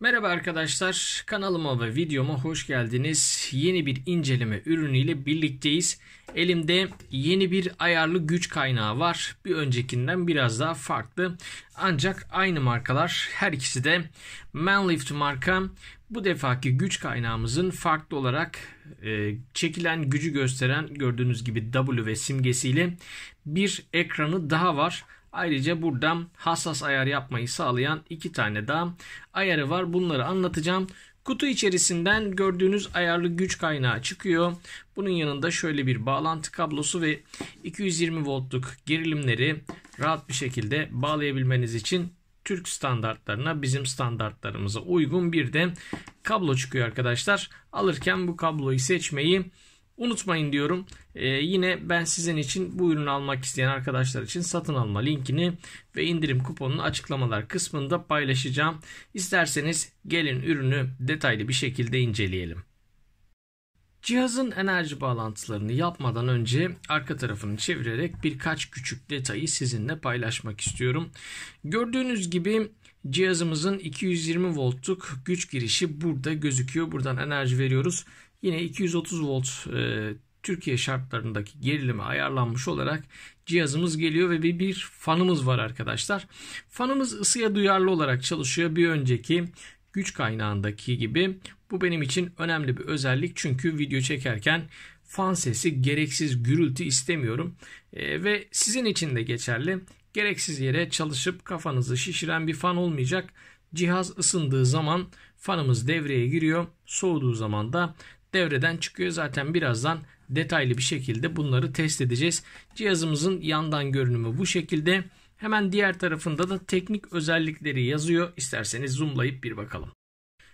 Merhaba arkadaşlar kanalıma ve videoma hoş geldiniz. Yeni bir inceleme ürünüyle birlikteyiz. Elimde yeni bir ayarlı güç kaynağı var. Bir öncekinden biraz daha farklı. Ancak aynı markalar her ikisi de Manlift marka. Bu defaki güç kaynağımızın farklı olarak e, çekilen gücü gösteren gördüğünüz gibi W ve simgesiyle bir ekranı daha var. Ayrıca buradan hassas ayar yapmayı sağlayan iki tane daha ayarı var. Bunları anlatacağım. Kutu içerisinden gördüğünüz ayarlı güç kaynağı çıkıyor. Bunun yanında şöyle bir bağlantı kablosu ve 220 voltluk gerilimleri rahat bir şekilde bağlayabilmeniz için Türk standartlarına bizim standartlarımıza uygun bir de kablo çıkıyor arkadaşlar. Alırken bu kabloyu seçmeyi unutmayın diyorum. Ee, yine ben sizin için bu ürünü almak isteyen arkadaşlar için satın alma linkini ve indirim kuponunu açıklamalar kısmında paylaşacağım. İsterseniz gelin ürünü detaylı bir şekilde inceleyelim. Cihazın enerji bağlantılarını yapmadan önce arka tarafını çevirerek birkaç küçük detayı sizinle paylaşmak istiyorum. Gördüğünüz gibi cihazımızın 220 voltluk güç girişi burada gözüküyor. Buradan enerji veriyoruz. Yine 230 volt e, Türkiye şartlarındaki gerilime ayarlanmış olarak cihazımız geliyor ve bir, bir fanımız var arkadaşlar. Fanımız ısıya duyarlı olarak çalışıyor. Bir önceki güç kaynağındaki gibi bu benim için önemli bir özellik çünkü video çekerken fan sesi gereksiz gürültü istemiyorum e, ve sizin için de geçerli gereksiz yere çalışıp kafanızı şişiren bir fan olmayacak cihaz ısındığı zaman fanımız devreye giriyor soğuduğu zaman da devreden çıkıyor zaten birazdan detaylı bir şekilde bunları test edeceğiz. Cihazımızın yandan görünümü bu şekilde. Hemen diğer tarafında da teknik özellikleri yazıyor. İsterseniz zoomlayıp bir bakalım.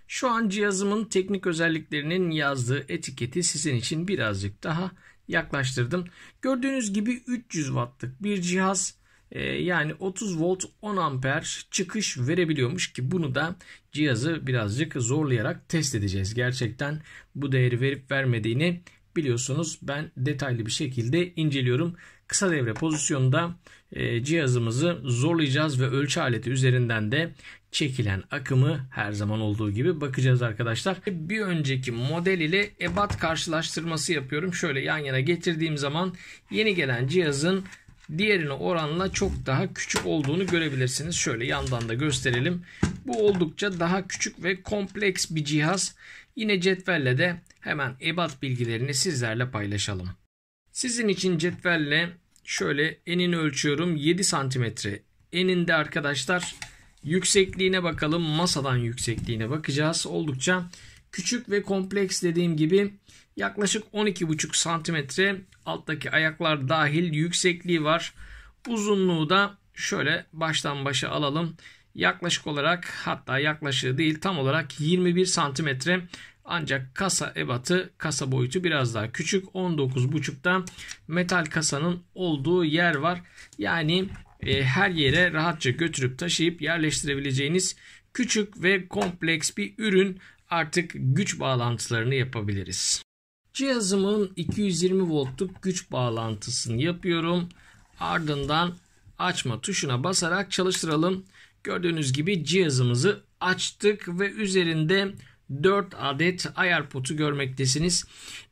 Şu an cihazımın teknik özelliklerinin yazdığı etiketi sizin için birazcık daha yaklaştırdım. Gördüğünüz gibi 300 wattlık bir cihaz e, yani 30 volt 10 amper çıkış verebiliyormuş ki bunu da cihazı birazcık zorlayarak test edeceğiz. Gerçekten bu değeri verip vermediğini biliyorsunuz ben detaylı bir şekilde inceliyorum. Kısa devre pozisyonunda e, cihazımızı zorlayacağız ve ölçü aleti üzerinden de çekilen akımı her zaman olduğu gibi bakacağız arkadaşlar. E, bir önceki model ile ebat karşılaştırması yapıyorum. Şöyle yan yana getirdiğim zaman yeni gelen cihazın diğerine oranla çok daha küçük olduğunu görebilirsiniz. Şöyle yandan da gösterelim. Bu oldukça daha küçük ve kompleks bir cihaz. Yine cetvelle de hemen ebat bilgilerini sizlerle paylaşalım. Sizin için cetvelle şöyle enini ölçüyorum 7 santimetre. Eninde arkadaşlar yüksekliğine bakalım masadan yüksekliğine bakacağız. Oldukça Küçük ve kompleks dediğim gibi yaklaşık 12,5 santimetre alttaki ayaklar dahil yüksekliği var. Uzunluğu da şöyle baştan başa alalım. Yaklaşık olarak hatta yaklaşığı değil tam olarak 21 santimetre ancak kasa ebatı kasa boyutu biraz daha küçük 19.5'ta metal kasanın olduğu yer var. Yani e, her yere rahatça götürüp taşıyıp yerleştirebileceğiniz küçük ve kompleks bir ürün artık güç bağlantılarını yapabiliriz. Cihazımın 220 voltluk güç bağlantısını yapıyorum. Ardından açma tuşuna basarak çalıştıralım. Gördüğünüz gibi cihazımızı açtık ve üzerinde 4 adet ayar potu görmektesiniz.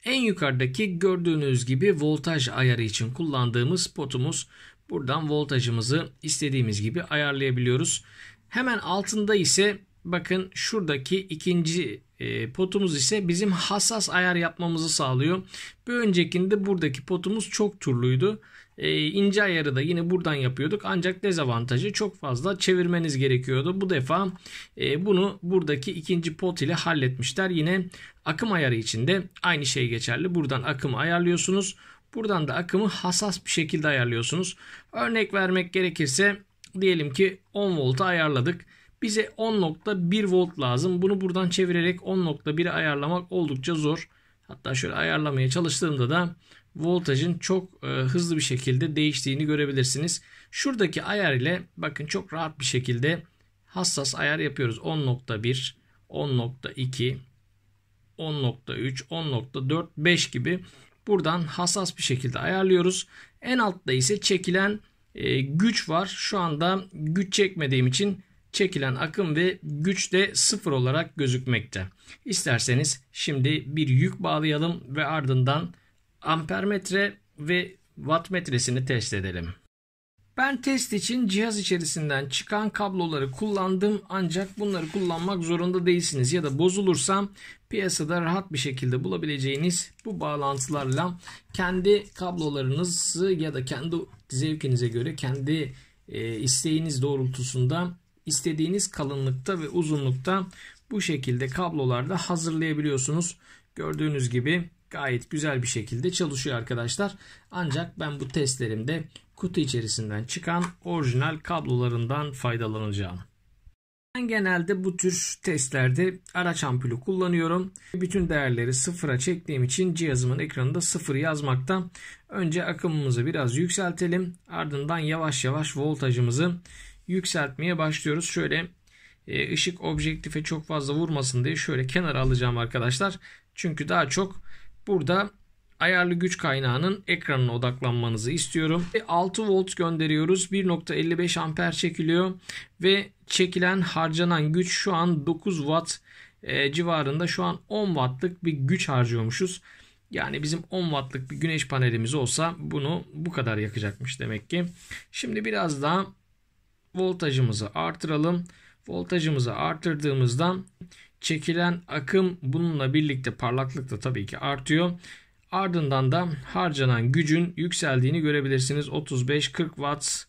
En yukarıdaki gördüğünüz gibi voltaj ayarı için kullandığımız potumuz. Buradan voltajımızı istediğimiz gibi ayarlayabiliyoruz. Hemen altında ise Bakın şuradaki ikinci e, potumuz ise bizim hassas ayar yapmamızı sağlıyor. Bir öncekinde buradaki potumuz çok turluydu. E, ince ayarı da yine buradan yapıyorduk. Ancak dezavantajı çok fazla çevirmeniz gerekiyordu. Bu defa e, bunu buradaki ikinci pot ile halletmişler. Yine akım ayarı için de aynı şey geçerli. Buradan akımı ayarlıyorsunuz. Buradan da akımı hassas bir şekilde ayarlıyorsunuz. Örnek vermek gerekirse diyelim ki 10 volta ayarladık. Bize 10.1 volt lazım. Bunu buradan çevirerek 10.1'e ayarlamak oldukça zor. Hatta şöyle ayarlamaya çalıştığımda da voltajın çok e, hızlı bir şekilde değiştiğini görebilirsiniz. Şuradaki ayar ile bakın çok rahat bir şekilde hassas ayar yapıyoruz. 10.1, 10.2, 10.3, 10.4, 5 gibi buradan hassas bir şekilde ayarlıyoruz. En altta ise çekilen e, güç var. Şu anda güç çekmediğim için çekilen akım ve güç de sıfır olarak gözükmekte. İsterseniz şimdi bir yük bağlayalım ve ardından ampermetre ve wattmetresini test edelim. Ben test için cihaz içerisinden çıkan kabloları kullandım ancak bunları kullanmak zorunda değilsiniz ya da bozulursam piyasada rahat bir şekilde bulabileceğiniz bu bağlantılarla kendi kablolarınızı ya da kendi zevkinize göre kendi e, isteğiniz doğrultusunda istediğiniz kalınlıkta ve uzunlukta bu şekilde kablolarda hazırlayabiliyorsunuz. Gördüğünüz gibi gayet güzel bir şekilde çalışıyor arkadaşlar. Ancak ben bu testlerimde kutu içerisinden çıkan orijinal kablolarından faydalanacağım. Ben genelde bu tür testlerde araç ampulü kullanıyorum. Bütün değerleri sıfıra çektiğim için cihazımın ekranında sıfır yazmakta. Önce akımımızı biraz yükseltelim. Ardından yavaş yavaş voltajımızı yükseltmeye başlıyoruz. Şöyle e, ışık objektife çok fazla vurmasın diye şöyle kenara alacağım arkadaşlar. Çünkü daha çok burada ayarlı güç kaynağının ekranına odaklanmanızı istiyorum. 6 e, volt gönderiyoruz. 1.55 amper çekiliyor ve çekilen harcanan güç şu an 9 watt e, civarında. Şu an 10 wattlık bir güç harcıyormuşuz. Yani bizim 10 wattlık bir güneş panelimiz olsa bunu bu kadar yakacakmış demek ki. Şimdi biraz daha voltajımızı artıralım. Voltajımızı artırdığımızdan çekilen akım bununla birlikte parlaklık da tabii ki artıyor. Ardından da harcanan gücün yükseldiğini görebilirsiniz. 35-40 watt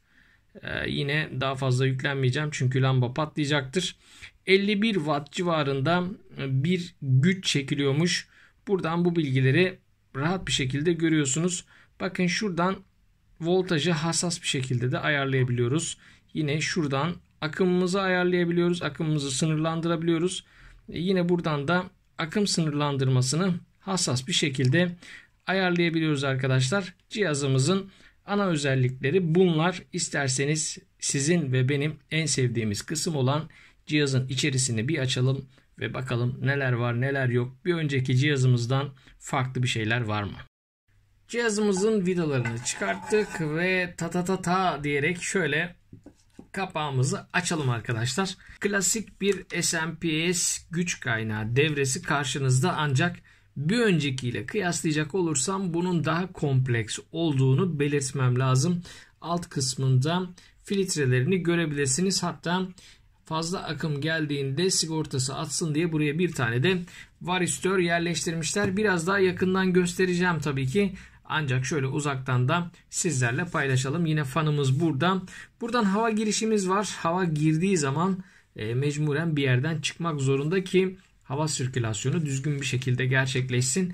ee, yine daha fazla yüklenmeyeceğim çünkü lamba patlayacaktır. 51 watt civarında bir güç çekiliyormuş. Buradan bu bilgileri rahat bir şekilde görüyorsunuz. Bakın şuradan voltajı hassas bir şekilde de ayarlayabiliyoruz. Yine şuradan akımımızı ayarlayabiliyoruz. Akımımızı sınırlandırabiliyoruz. E, yine buradan da akım sınırlandırmasını hassas bir şekilde ayarlayabiliyoruz arkadaşlar. Cihazımızın ana özellikleri bunlar. İsterseniz sizin ve benim en sevdiğimiz kısım olan cihazın içerisini bir açalım ve bakalım neler var neler yok. Bir önceki cihazımızdan farklı bir şeyler var mı? Cihazımızın vidalarını çıkarttık ve ta ta ta ta diyerek şöyle kapağımızı açalım arkadaşlar. Klasik bir SMPS güç kaynağı devresi karşınızda ancak bir öncekiyle kıyaslayacak olursam bunun daha kompleks olduğunu belirtmem lazım. Alt kısmında filtrelerini görebilirsiniz. Hatta fazla akım geldiğinde sigortası atsın diye buraya bir tane de varistör yerleştirmişler. Biraz daha yakından göstereceğim tabii ki. Ancak şöyle uzaktan da sizlerle paylaşalım. Yine fanımız burada. Buradan hava girişimiz var. Hava girdiği zaman e, mecburen bir yerden çıkmak zorunda ki hava sirkülasyonu düzgün bir şekilde gerçekleşsin.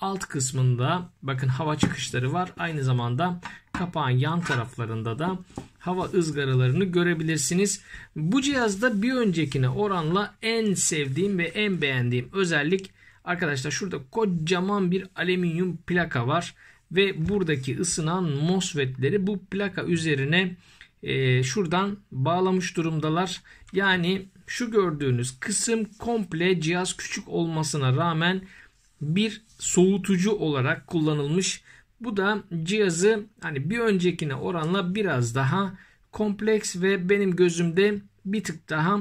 Alt kısmında bakın hava çıkışları var. Aynı zamanda kapağın yan taraflarında da hava ızgaralarını görebilirsiniz. Bu cihazda bir öncekine oranla en sevdiğim ve en beğendiğim özellik arkadaşlar şurada kocaman bir alüminyum plaka var ve buradaki ısınan MOSFET'leri bu plaka üzerine e, şuradan bağlamış durumdalar. Yani şu gördüğünüz kısım komple cihaz küçük olmasına rağmen bir soğutucu olarak kullanılmış. Bu da cihazı hani bir öncekine oranla biraz daha kompleks ve benim gözümde bir tık daha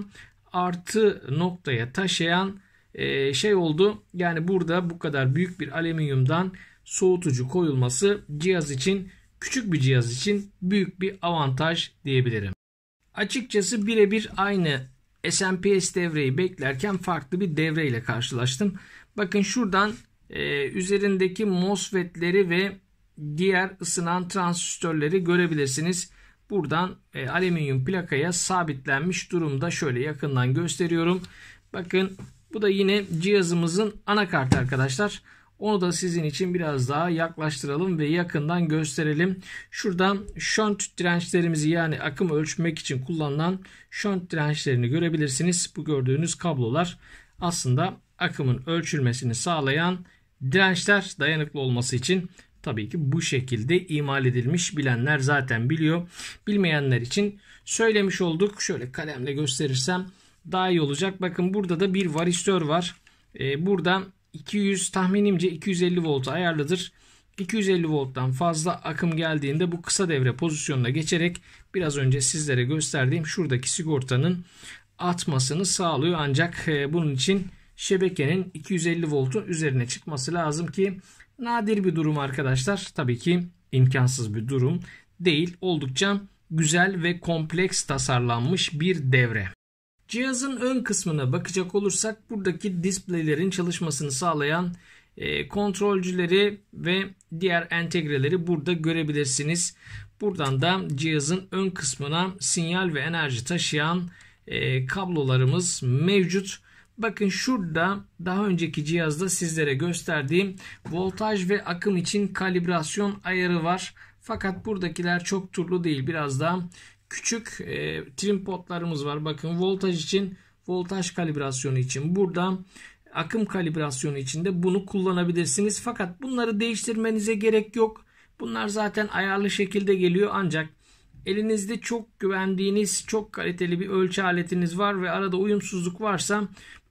artı noktaya taşıyan e, şey oldu. Yani burada bu kadar büyük bir alüminyumdan soğutucu koyulması cihaz için küçük bir cihaz için büyük bir avantaj diyebilirim. Açıkçası birebir aynı SMPS devreyi beklerken farklı bir devreyle karşılaştım. Bakın şuradan e, üzerindeki MOSFET'leri ve diğer ısınan transistörleri görebilirsiniz. Buradan e, alüminyum plakaya sabitlenmiş durumda şöyle yakından gösteriyorum. Bakın bu da yine cihazımızın anakart arkadaşlar. Onu da sizin için biraz daha yaklaştıralım ve yakından gösterelim. Şuradan şönt dirençlerimizi yani akım ölçmek için kullanılan şönt dirençlerini görebilirsiniz. Bu gördüğünüz kablolar aslında akımın ölçülmesini sağlayan dirençler dayanıklı olması için tabii ki bu şekilde imal edilmiş. Bilenler zaten biliyor. Bilmeyenler için söylemiş olduk. Şöyle kalemle gösterirsem daha iyi olacak. Bakın burada da bir varistör var. Ee, burada 200 tahminimce 250 volta ayarlıdır. 250 volttan fazla akım geldiğinde bu kısa devre pozisyonuna geçerek biraz önce sizlere gösterdiğim şuradaki sigortanın atmasını sağlıyor. Ancak e, bunun için şebekenin 250 voltun üzerine çıkması lazım ki nadir bir durum arkadaşlar. Tabii ki imkansız bir durum değil. Oldukça güzel ve kompleks tasarlanmış bir devre. Cihazın ön kısmına bakacak olursak buradaki displaylerin çalışmasını sağlayan e, kontrolcüleri ve diğer entegreleri burada görebilirsiniz. Buradan da cihazın ön kısmına sinyal ve enerji taşıyan e, kablolarımız mevcut. Bakın şurada daha önceki cihazda sizlere gösterdiğim voltaj ve akım için kalibrasyon ayarı var. Fakat buradakiler çok turlu değil. Biraz daha küçük e, trim potlarımız var. Bakın voltaj için voltaj kalibrasyonu için burada akım kalibrasyonu için de bunu kullanabilirsiniz. Fakat bunları değiştirmenize gerek yok. Bunlar zaten ayarlı şekilde geliyor ancak elinizde çok güvendiğiniz çok kaliteli bir ölçü aletiniz var ve arada uyumsuzluk varsa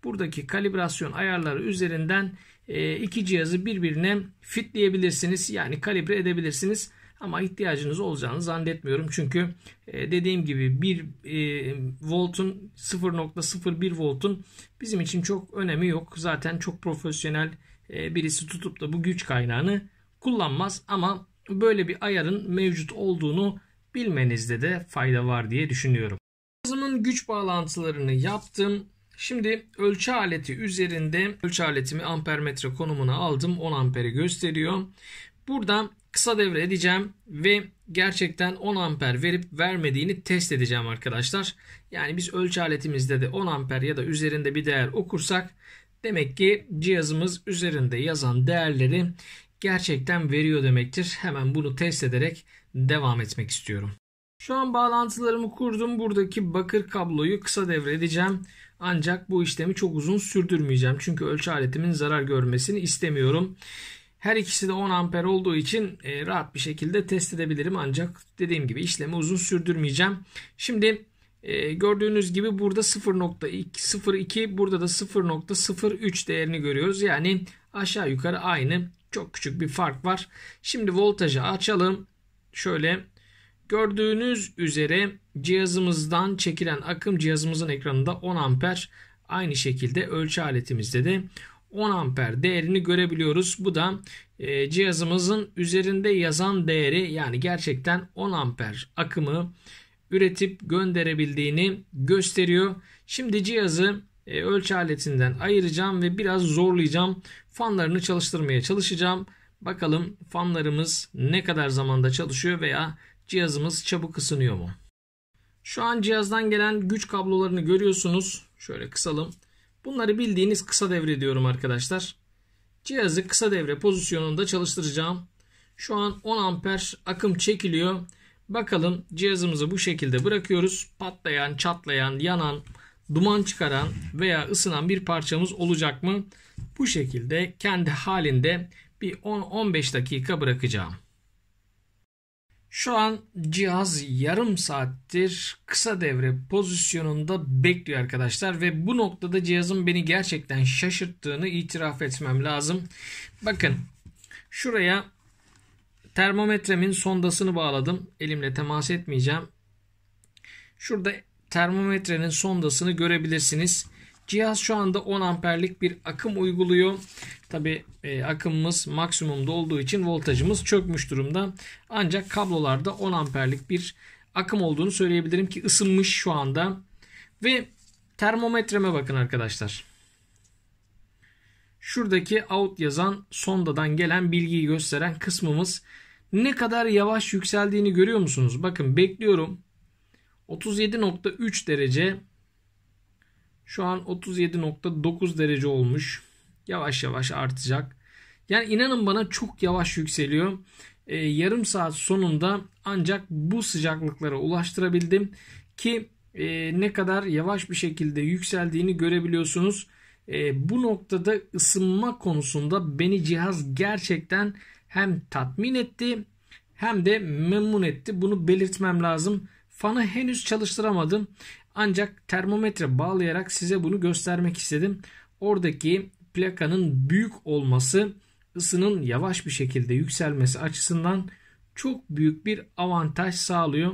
buradaki kalibrasyon ayarları üzerinden e, iki cihazı birbirine fitleyebilirsiniz. Yani kalibre edebilirsiniz. Ama ihtiyacınız olacağını zannetmiyorum. Çünkü e, dediğim gibi 1 e, voltun 0.01 voltun bizim için çok önemi yok. Zaten çok profesyonel e, birisi tutup da bu güç kaynağını kullanmaz ama böyle bir ayarın mevcut olduğunu bilmenizde de fayda var diye düşünüyorum. Cihazımın güç bağlantılarını yaptım. Şimdi ölçü aleti üzerinde ölçü aletimi ampermetre konumuna aldım. 10 amperi gösteriyor. Burada kısa devre edeceğim ve gerçekten 10 amper verip vermediğini test edeceğim arkadaşlar. Yani biz ölçü aletimizde de 10 amper ya da üzerinde bir değer okursak demek ki cihazımız üzerinde yazan değerleri gerçekten veriyor demektir. Hemen bunu test ederek devam etmek istiyorum. Şu an bağlantılarımı kurdum. Buradaki bakır kabloyu kısa devre edeceğim. Ancak bu işlemi çok uzun sürdürmeyeceğim. Çünkü ölçü aletimin zarar görmesini istemiyorum. Her ikisi de 10 amper olduğu için e, rahat bir şekilde test edebilirim. Ancak dediğim gibi işlemi uzun sürdürmeyeceğim. Şimdi e, gördüğünüz gibi burada 0.02 burada da 0.03 değerini görüyoruz. Yani aşağı yukarı aynı. Çok küçük bir fark var. Şimdi voltajı açalım. Şöyle gördüğünüz üzere cihazımızdan çekilen akım cihazımızın ekranında 10 amper. Aynı şekilde ölçü aletimizde de 10 amper değerini görebiliyoruz. Bu da e, cihazımızın üzerinde yazan değeri yani gerçekten 10 amper akımı üretip gönderebildiğini gösteriyor. Şimdi cihazı e, ölçü aletinden ayıracağım ve biraz zorlayacağım. Fanlarını çalıştırmaya çalışacağım. Bakalım fanlarımız ne kadar zamanda çalışıyor veya cihazımız çabuk ısınıyor mu? Şu an cihazdan gelen güç kablolarını görüyorsunuz. Şöyle kısalım. Bunları bildiğiniz kısa devre diyorum arkadaşlar. Cihazı kısa devre pozisyonunda çalıştıracağım. Şu an 10 amper akım çekiliyor. Bakalım cihazımızı bu şekilde bırakıyoruz. Patlayan, çatlayan, yanan, duman çıkaran veya ısınan bir parçamız olacak mı? Bu şekilde kendi halinde bir 10-15 dakika bırakacağım. Şu an cihaz yarım saattir kısa devre pozisyonunda bekliyor arkadaşlar ve bu noktada cihazın beni gerçekten şaşırttığını itiraf etmem lazım. Bakın şuraya termometremin sondasını bağladım. Elimle temas etmeyeceğim. Şurada termometrenin sondasını görebilirsiniz. Cihaz şu anda 10 amperlik bir akım uyguluyor. Tabi e, akımımız maksimumda olduğu için voltajımız çökmüş durumda. Ancak kablolarda 10 amperlik bir akım olduğunu söyleyebilirim ki ısınmış şu anda. Ve termometreme bakın arkadaşlar. Şuradaki out yazan sondadan gelen bilgiyi gösteren kısmımız ne kadar yavaş yükseldiğini görüyor musunuz? Bakın bekliyorum. 37.3 derece şu an 37.9 derece olmuş. Yavaş yavaş artacak. Yani inanın bana çok yavaş yükseliyor. Ee, yarım saat sonunda ancak bu sıcaklıklara ulaştırabildim ki e, ne kadar yavaş bir şekilde yükseldiğini görebiliyorsunuz. E, bu noktada ısınma konusunda beni cihaz gerçekten hem tatmin etti hem de memnun etti. Bunu belirtmem lazım. Fanı henüz çalıştıramadım ancak termometre bağlayarak size bunu göstermek istedim. Oradaki plakanın büyük olması ısının yavaş bir şekilde yükselmesi açısından çok büyük bir avantaj sağlıyor.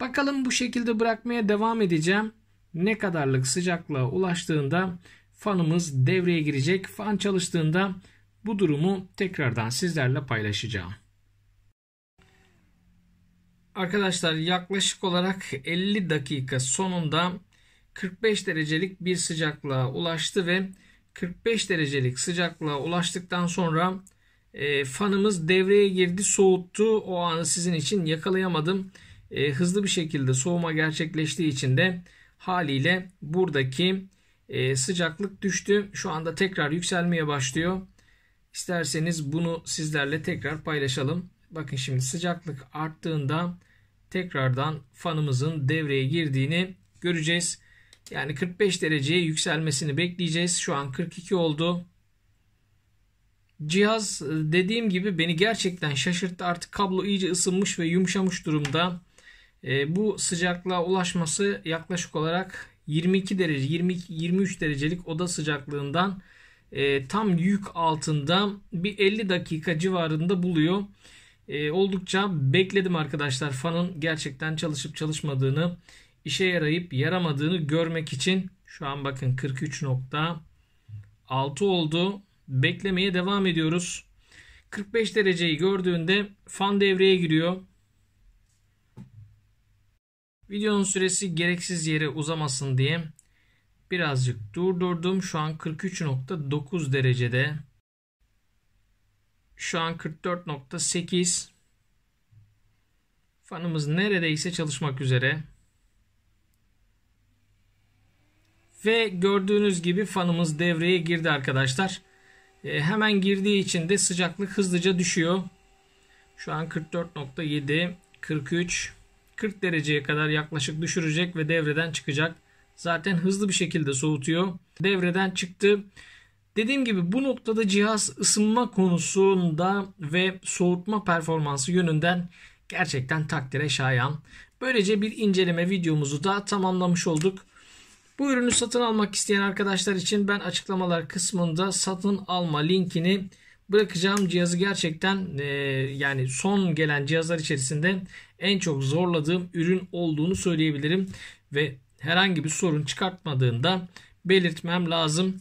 Bakalım bu şekilde bırakmaya devam edeceğim. Ne kadarlık sıcaklığa ulaştığında fanımız devreye girecek. Fan çalıştığında bu durumu tekrardan sizlerle paylaşacağım. Arkadaşlar yaklaşık olarak 50 dakika sonunda 45 derecelik bir sıcaklığa ulaştı ve 45 derecelik sıcaklığa ulaştıktan sonra e, fanımız devreye girdi soğuttu. O anı sizin için yakalayamadım. E, hızlı bir şekilde soğuma gerçekleştiği için de haliyle buradaki e, sıcaklık düştü. Şu anda tekrar yükselmeye başlıyor. isterseniz bunu sizlerle tekrar paylaşalım. Bakın şimdi sıcaklık arttığında tekrardan fanımızın devreye girdiğini göreceğiz. Yani 45 dereceye yükselmesini bekleyeceğiz. Şu an 42 oldu. Cihaz e, dediğim gibi beni gerçekten şaşırttı. Artık kablo iyice ısınmış ve yumuşamış durumda. E, bu sıcaklığa ulaşması yaklaşık olarak 22 derece 22 23 derecelik oda sıcaklığından e, tam yük altında bir 50 dakika civarında buluyor e, oldukça bekledim arkadaşlar. Fanın gerçekten çalışıp çalışmadığını, işe yarayıp yaramadığını görmek için şu an bakın 43.6 oldu. Beklemeye devam ediyoruz. 45 dereceyi gördüğünde fan devreye giriyor. Videonun süresi gereksiz yere uzamasın diye birazcık durdurdum. Şu an 43.9 derecede şu an 44.8. Fanımız neredeyse çalışmak üzere. Ve gördüğünüz gibi fanımız devreye girdi arkadaşlar. E, hemen girdiği için de sıcaklık hızlıca düşüyor. Şu an 44.7, 43, 40 dereceye kadar yaklaşık düşürecek ve devreden çıkacak. Zaten hızlı bir şekilde soğutuyor. Devreden çıktı. Dediğim gibi bu noktada cihaz ısınma konusunda ve soğutma performansı yönünden gerçekten takdire şayan. Böylece bir inceleme videomuzu da tamamlamış olduk. Bu ürünü satın almak isteyen arkadaşlar için ben açıklamalar kısmında satın alma linkini bırakacağım. Cihazı gerçekten e, yani son gelen cihazlar içerisinde en çok zorladığım ürün olduğunu söyleyebilirim. Ve herhangi bir sorun çıkartmadığında belirtmem lazım.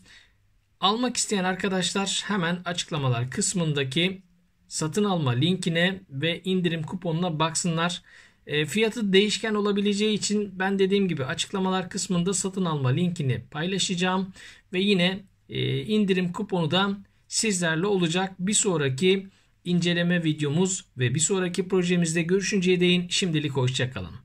Almak isteyen arkadaşlar hemen açıklamalar kısmındaki satın alma linkine ve indirim kuponuna baksınlar. E, fiyatı değişken olabileceği için ben dediğim gibi açıklamalar kısmında satın alma linkini paylaşacağım. Ve yine e, indirim kuponu da sizlerle olacak. Bir sonraki inceleme videomuz ve bir sonraki projemizde görüşünceye değin şimdilik hoşçakalın.